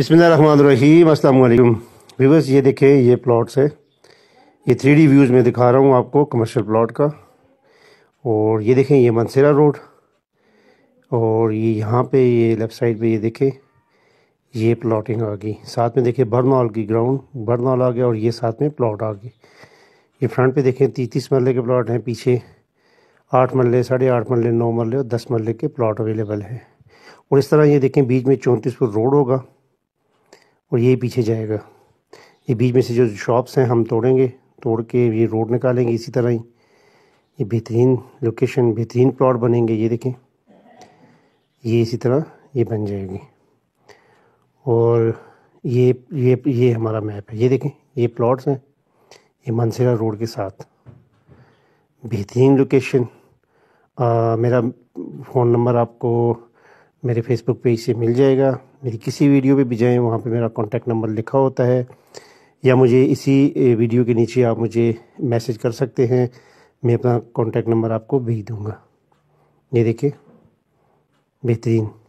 बसमीम अल्लाम व्यूवर्स ये देखें ये प्लॉट्स है ये थ्री डी व्यूज़ में दिखा रहा हूँ आपको कमर्शियल प्लॉट का और ये देखें ये मनसेरा रोड और ये यहाँ पे ये लेफ़्ट साइड पे ये देखें ये प्लॉटिंग आ गई साथ में देखें बरनौल की ग्राउंड बरनौल आ गया और ये साथ में प्लॉट आ गई ये फ्रंट पे देखें तीतीस मरले के प्लॉट हैं पीछे आठ मरले साढ़े आठ मरले नौ मरले और दस मरले के प्लाट अवेलेबल हैं और इस तरह ये देखें बीच में चौंतीस फुट रोड होगा और ये पीछे जाएगा ये बीच में से जो शॉप्स हैं हम तोड़ेंगे तोड़ के ये रोड निकालेंगे इसी तरह ही ये बेहतरीन लोकेशन बेहतरीन प्लॉट बनेंगे ये देखें ये इसी तरह ये बन जाएगी और ये ये ये हमारा मैप है ये देखें ये प्लॉट्स हैं ये मनसेरा रोड के साथ बेहतरीन लोकेशन मेरा फ़ोन नंबर आपको मेरे फेसबुक पेज से मिल जाएगा मेरी किसी वीडियो पे भी जाएँ वहाँ पे मेरा कॉन्टैक्ट नंबर लिखा होता है या मुझे इसी वीडियो के नीचे आप मुझे मैसेज कर सकते हैं मैं अपना कॉन्टैक्ट नंबर आपको भेज दूँगा ये देखिए बेहतरीन